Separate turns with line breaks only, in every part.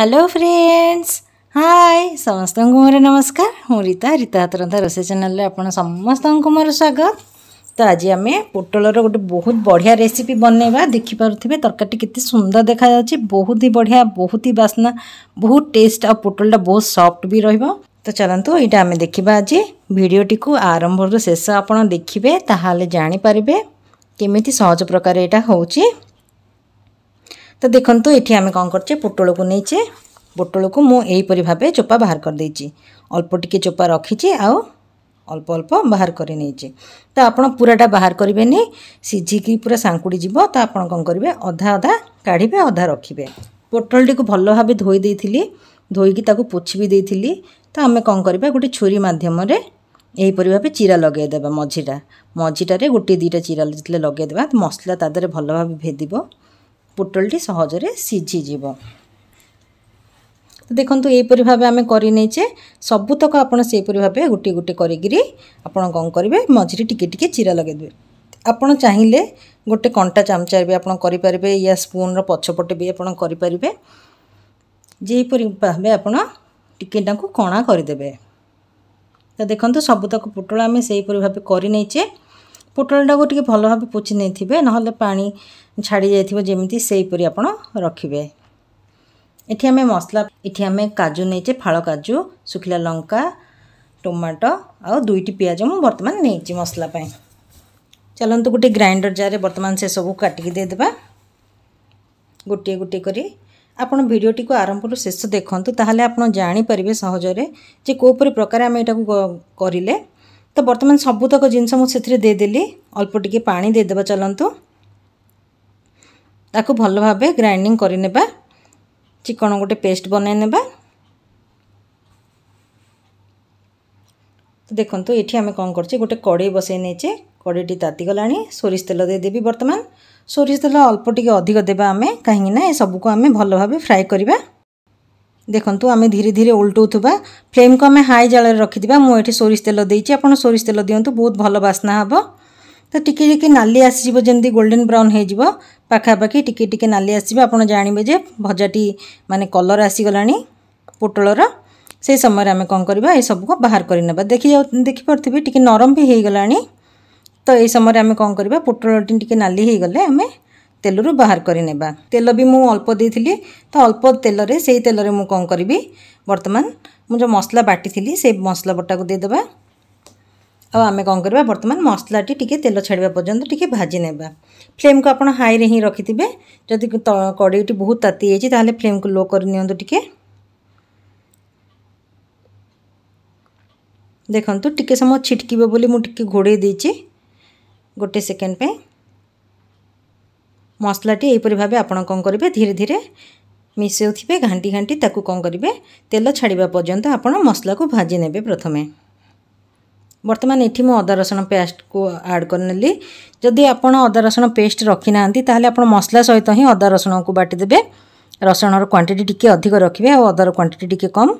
hello friends hi समस्त मोर नमस्कार मुँ रीता रीता हाथ रंधा रोसे चेल आप समस्त मोर स्वागत तो आज आम पोटल गोटे बहुत बढ़िया रेसीपी बनवा देखिपे तरकटी के सुंदर देखा जा बहुत ही बढ़िया बहुत ही बास्ना बहुत टेस्ट आ पोटलटा बहुत सफ्ट भी रोक तो चलतु ये आम देखा आज भिडटी को आरंभ रु शेष आपड़ देखिए जापरि केमी सहज प्रकार यहाँ हो ତ ଦେଖନ୍ତୁ ଏଠି ଆମେ କ'ଣ କରିଛେ ପୋଟଳକୁ ନେଇଛେ ପୋଟଳକୁ ମୁଁ ଏହିପରି ଭାବେ ଚୋପା ବାହାର କରିଦେଇଛି ଅଳ୍ପ ଟିକେ ଚୋପା ରଖିଛି ଆଉ ଅଳ୍ପ ଅଳ୍ପ ବାହାର କରି ନେଇଛେ ତ ଆପଣ ପୁରାଟା ବାହାର କରିବେନି ସିଝିକି ପୁରା ସାଙ୍କୁଡ଼ି ଯିବ ତ ଆପଣ କ'ଣ କରିବେ ଅଧା ଅଧା କାଢ଼ିବେ ଅଧା ରଖିବେ ପୋଟଳଟିକୁ ଭଲ ଭାବେ ଧୋଇ ଦେଇଥିଲି ଧୋଇକି ତାକୁ ପୋଛି ବି ଦେଇଥିଲି ତ ଆମେ କ'ଣ କରିବା ଗୋଟେ ଛୁରୀ ମାଧ୍ୟମରେ ଏହିପରି ଭାବେ ଚିରା ଲଗାଇଦେବା ମଝିଟା ମଝିଟାରେ ଗୋଟିଏ ଦୁଇଟା ଚିରା ଯେତେବେଳେ ଲଗାଇଦେବା ମସଲା ତା ଦେହରେ ଭଲ ଭାବେ ଭେଦିବ ପୋଟଳଟି ସହଜରେ ସିଝିଯିବ ଦେଖନ୍ତୁ ଏହିପରି ଭାବେ ଆମେ କରିନେଇଛେ ସବୁତକ ଆପଣ ସେହିପରି ଭାବେ ଗୋଟିଏ ଗୋଟିଏ କରିକିରି ଆପଣ କ'ଣ କରିବେ ମଝିରେ ଟିକେ ଟିକେ ଚିରା ଲଗାଇଦେବେ ଆପଣ ଚାହିଁଲେ ଗୋଟେ କଣ୍ଟା ଚାମଚାରେ ବି ଆପଣ କରିପାରିବେ ୟା ସ୍ପୁନ୍ର ପଛପଟେ ବି ଆପଣ କରିପାରିବେ ଯେପରି ଭାବେ ଆପଣ ଟିକେ ତାଙ୍କୁ କଣା କରିଦେବେ ତ ଦେଖନ୍ତୁ ସବୁତକ ପୋଟଳ ଆମେ ସେହିପରି ଭାବେ କରିନେଇଛେ ପୋଟଳଟାକୁ ଟିକେ ଭଲ ଭାବେ ପୋଛି ନେଇଥିବେ ନହେଲେ ପାଣି ଛାଡ଼ି ଯାଇଥିବ ଯେମିତି ସେହିପରି ଆପଣ ରଖିବେ ଏଠି ଆମେ ମସଲା ଏଠି ଆମେ କାଜୁ ନେଇଛେ ଫାଳ କାଜୁ ଶୁଖିଲା ଲଙ୍କା ଟମାଟୋ ଆଉ ଦୁଇଟି ପିଆଜ ମୁଁ ବର୍ତ୍ତମାନ ନେଇଛି ମସଲା ପାଇଁ ଚାଲନ୍ତୁ ଗୋଟେ ଗ୍ରାଇଣ୍ଡର ଜାର୍ରେ ବର୍ତ୍ତମାନ ସେସବୁ କାଟିକି ଦେଇଦେବା ଗୋଟିଏ ଗୋଟିଏ କରି ଆପଣ ଭିଡ଼ିଓଟିକୁ ଆରମ୍ଭରୁ ଶେଷ ଦେଖନ୍ତୁ ତାହେଲେ ଆପଣ ଜାଣିପାରିବେ ସହଜରେ ଯେ କେଉଁପରି ପ୍ରକାର ଆମେ ଏଇଟାକୁ କରିଲେ ତ ବର୍ତ୍ତମାନ ସବୁତକ ଜିନିଷ ମୁଁ ସେଥିରେ ଦେଇଦେଲି ଅଳ୍ପ ଟିକିଏ ପାଣି ଦେଇଦେବା ଚାଲନ୍ତୁ ତାକୁ ଭଲ ଭାବେ ଗ୍ରାଇଣ୍ଡିଂ କରିନେବା ଚିକଣ ଗୋଟେ ପେଷ୍ଟ ବନାଇ ନେବା ଦେଖନ୍ତୁ ଏଠି ଆମେ କ'ଣ କରୁଛେ ଗୋଟେ କଡ଼େଇ ବସାଇ ନେଇଛେ କଡ଼େଇଟି ତାତିଗଲାଣି ସୋରିଷ ତେଲ ଦେଇଦେବି ବର୍ତ୍ତମାନ ସୋରିଷ ତେଲ ଅଳ୍ପ ଟିକେ ଅଧିକ ଦେବା ଆମେ କାହିଁକିନା ଏସବୁକୁ ଆମେ ଭଲ ଭାବେ ଫ୍ରାଏ କରିବା দেখন্তু আমি ধীরে ধীরে ওল্টাউবা ফ্লেম কু আমি হাই জালে রাখিবা মু এটি সোরিষ তেল দিয়েছি আপনার সোরিষ তেল দিও বহুত ভালো বাসনা হব তো টিকি টিকি নালি আসিব যেমনি গোল্ডেন ব্রাউন হয়ে যাব পাখাপাখি টিকি টিকি নালি আসবে আপনার জাঁবে যে ভজাটি মানে কলর আসিগলা ପୋଟଳର ସେଇ ସମୟରେ ଆମେ କ'ଣ କରିବା ଏସବୁକୁ ବାହାର କରିନେବା ଦେଖି ଦେଖିପାରୁଥିବେ ଟିକେ ନରମ ବି ହେଇଗଲାଣି ତ ଏଇ ସମୟରେ ଆମେ କ'ଣ କରିବା ପୋଟଳଟି ଟିକେ ନାଲି ହେଇଗଲେ ଆମେ तेल बाहर करे तेल भी मुझे अल्प दे तो अल्प तेल से तेल में कौन करी बर्तमान मुझे मसला बाटि से मसला बटा को देदे आम कौन करवा बर्तमान मसलाटी टी तेल छाड़ा पर्यटन टी भाजने फ्लेम को आपड़ हाई हिं रखि जदि कड़ी बहुत ताती है फ्लेम को लो कर देखो टी समय छिटक घोड़े गोटे सेकेंड पर ମସଲାଟି ଏହିପରି ଭାବେ ଆପଣ କ'ଣ କରିବେ ଧୀରେ ଧୀରେ ମିଶାଉଥିବେ ଘାଣ୍ଟି ଘାଣ୍ଟି ତାକୁ କ'ଣ କରିବେ ତେଲ ଛାଡ଼ିବା ପର୍ଯ୍ୟନ୍ତ ଆପଣ ମସଲାକୁ ଭାଜି ନେବେ ପ୍ରଥମେ ବର୍ତ୍ତମାନ ଏଠି ମୁଁ ଅଦା ରସୁଣ ପେଷ୍ଟକୁ ଆଡ଼୍ କରିନେଲି ଯଦି ଆପଣ ଅଦା ରସୁଣ ପେଷ୍ଟ ରଖିନାହାନ୍ତି ତାହେଲେ ଆପଣ ମସଲା ସହିତ ହିଁ ଅଦା ରସୁଣକୁ ବାଟିଦେବେ ରସୁଣର କ୍ୱାଣ୍ଟିଟି ଟିକିଏ ଅଧିକ ରଖିବେ ଆଉ ଅଦାର କ୍ୱାଣ୍ଟିଟି ଟିକିଏ କମ୍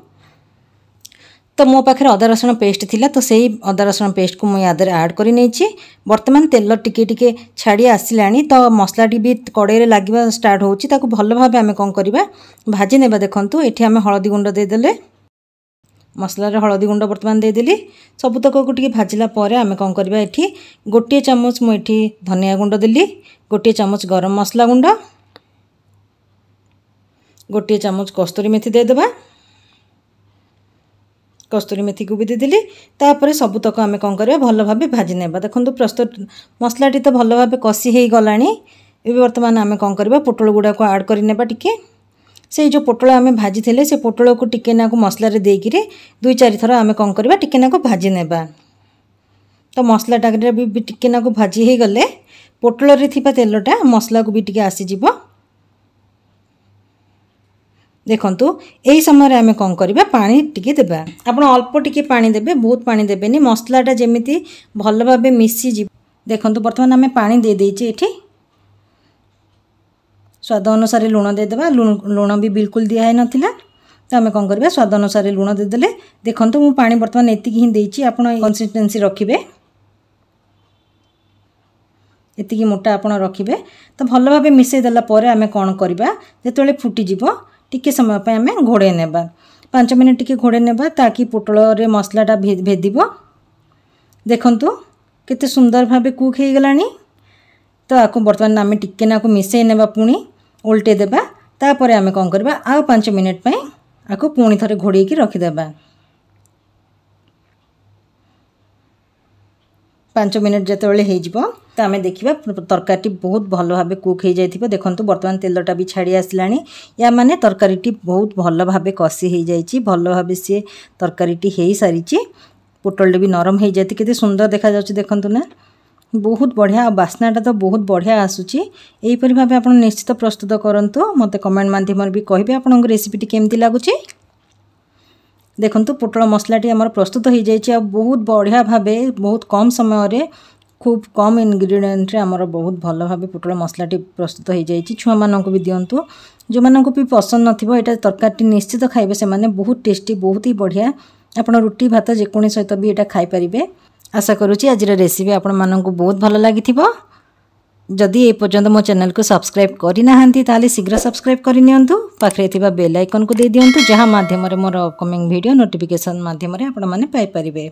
তো মো পাখে অদা রসুণ পেস্ট লা তো সেই অদা রসুণ পেস্টকু মু ইয়াদের আড করে নিয়েছি বর্তমান তেল টিকে টিকে ছাড়ি আসলা তো মশলাটি বি কড়াইরে লাগবা স্টার্ট হচ্ছে তাকে ভালোভাবে আমি কম করা ভাজি নেবা দেখুন এটি আমি হলদি গুণ্ড দিয়েদেলে মশলার হলদি গুণ্ড বর্তমান দিয়েদেলি সবুতকু টিকে ভাজিলা পরে আমি কম করা এটি গোটিয়ে চামচ মু এটি ধনিয়া গুণ্ড দিলি গোটিয়ে চামচ গরম মশলা গুণ্ড গোটিয়ে চামচ কস্তুরী মেথি দিয়েদেবা কস্তুরি মেথি কুবি দিলি তাপরে সবুতক আমি কম করা ভালো ভাবে ভাজি নেবা দেখুন প্রস্তুত মশলাটি তো ভালো ভাবে কষি হয়ে গলানি এবে বর্তমান আমি কম করা পোটল গুড়া আড করে নেবা টিকি সেই যে পোটল আমি ভাজি লে সে পোটলকু টিকি না মশলার দিয়ে দুই চারিথর আমি কম করা টিকি না ভাজি নেবা তো মশলাটাকে টিকি না ভাজি হয়ে গলে পোটলরে থাকা তেলটা মশলাকে বি টিকি আসিযোগ ଦେଖନ୍ତୁ ଏହି ସମୟରେ ଆମେ କ'ଣ କରିବା ପାଣି ଟିକେ ଦେବା ଆପଣ ଅଳ୍ପ ଟିକେ ପାଣି ଦେବେ ବହୁତ ପାଣି ଦେବେନି ମସଲାଟା ଯେମିତି ଭଲ ଭାବେ ମିଶିଯିବ ଦେଖନ୍ତୁ ବର୍ତ୍ତମାନ ଆମେ ପାଣି ଦେଇଦେଇଛେ ଏଠି ସ୍ୱାଦ ଅନୁସାରେ ଲୁଣ ଦେଇଦେବା ଲୁଣ ବି ବିଲକୁଲ ଦିଆ ହେଇନଥିଲା ତ ଆମେ କ'ଣ କରିବା ସ୍ୱାଦ ଅନୁସାରେ ଲୁଣ ଦେଇଦେଲେ ଦେଖନ୍ତୁ ମୁଁ ପାଣି ବର୍ତ୍ତମାନ ଏତିକି ହିଁ ଦେଇଛି ଆପଣ କନସିଷ୍ଟେନ୍ସି ରଖିବେ ଏତିକି ମୋଟା ଆପଣ ରଖିବେ ତ ଭଲ ଭାବେ ମିଶାଇ ଦେଲା ପରେ ଆମେ କ'ଣ କରିବା ଯେତେବେଳେ ଫୁଟିଯିବ ଟିକେ ସମୟ ପାଇଁ ଆମେ ଘୋଡ଼େଇ ନେବା ପାଞ୍ଚ ମିନିଟ୍ ଟିକେ ଘୋଡ଼େଇ ନେବା ତାକି ପୋଟଳରେ ମସଲାଟା ଭେଦିବ ଦେଖନ୍ତୁ କେତେ ସୁନ୍ଦର ଭାବେ କୁକ୍ ହୋଇଗଲାଣି ତ ଆକୁ ବର୍ତ୍ତମାନ ଆମେ ଟିକେ ନାକୁ ମିଶାଇ ନେବା ପୁଣି ଓଲଟେଇ ଦେବା ତାପରେ ଆମେ କ'ଣ କରିବା ଆଉ ପାଞ୍ଚ ମିନିଟ୍ ପାଇଁ ଆକୁ ପୁଣି ଥରେ ଘୋଡ଼େଇକି ରଖିଦେବା ପାଞ୍ଚ ମିନିଟ୍ ଯେତେବେଳେ ହେଇଯିବ ତ ଆମେ ଦେଖିବା ତରକାରୀଟି ବହୁତ ଭଲ ଭାବେ କୁକ୍ ହେଇଯାଇଥିବ ଦେଖନ୍ତୁ ବର୍ତ୍ତମାନ ତେଲଟା ବି ଛାଡ଼ି ଆସିଲାଣି ୟା ମାନେ ତରକାରୀଟି ବହୁତ ଭଲ ଭାବେ କଷି ହେଇଯାଇଛି ଭଲ ଭାବେ ସିଏ ତରକାରୀଟି ହେଇସାରିଛି ପୋଟଳଟି ବି ନରମ ହେଇଯାଇଛି କେତେ ସୁନ୍ଦର ଦେଖାଯାଉଛି ଦେଖନ୍ତୁ ନା ବହୁତ ବଢ଼ିଆ ଆଉ ବାସ୍ନାଟା ତ ବହୁତ ବଢ଼ିଆ ଆସୁଛି ଏହିପରି ଭାବେ ଆପଣ ନିଶ୍ଚିତ ପ୍ରସ୍ତୁତ କରନ୍ତୁ ମୋତେ କମେଣ୍ଟ ମାଧ୍ୟମରେ ବି କହିବେ ଆପଣଙ୍କ ରେସିପିଟି କେମିତି ଲାଗୁଛି ଦେଖନ୍ତୁ ପୋଟଳ ମସଲାଟି ଆମର ପ୍ରସ୍ତୁତ ହୋଇଯାଇଛି ଆଉ ବହୁତ ବଢ଼ିଆ ଭାବେ ବହୁତ କମ୍ ସମୟରେ খুব কম ইনগ্রিডিয়েন্টরে আমার বহুত ভালো ভাবে পটল মশলাটি প্রস্তুত হয়ে যাই ছুঁ মানুষ দিন্তু যে বি পসন্দ নথিব এটা তরকারিটি নিশ্চিত খাইবে সে বহুত টেস্টি বহুত হি বঢ়িয়া আপনার রুটি ভাত যেকোন সহিত বি এটা খাইপারে আশা করুছি আজর রেসিপি আপনার বহুত ভালো লাগি ଯଦି ଏ ପର୍ଯ୍ୟନ୍ତ ମୋ ଚ୍ୟାନେଲକୁ ସବସ୍କ୍ରାଇବ୍ କରିନାହାନ୍ତି ତାହେଲେ ଶୀଘ୍ର ସବସ୍କ୍ରାଇବ୍ କରିନିଅନ୍ତୁ ପାଖରେ ଥିବା ବେଲ୍ ଆଇକନ୍କୁ ଦେଇଦିଅନ୍ତୁ ଯାହା ମାଧ୍ୟମରେ ମୋର ଅପକମିଂ ଭିଡ଼ିଓ ନୋଟିଫିକେସନ୍ ମାଧ୍ୟମରେ ଆପଣମାନେ ପାଇପାରିବେ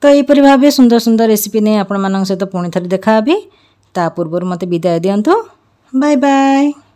ତ ଏହିପରି ଭାବେ ସୁନ୍ଦର ସୁନ୍ଦର ରେସିପି ନେଇ ଆପଣମାନଙ୍କ ସହିତ ପୁଣି ଥରେ ଦେଖା ହେବି ତା ପୂର୍ବରୁ ମୋତେ ବିଦାୟ ଦିଅନ୍ତୁ ବାଏ ବାଏ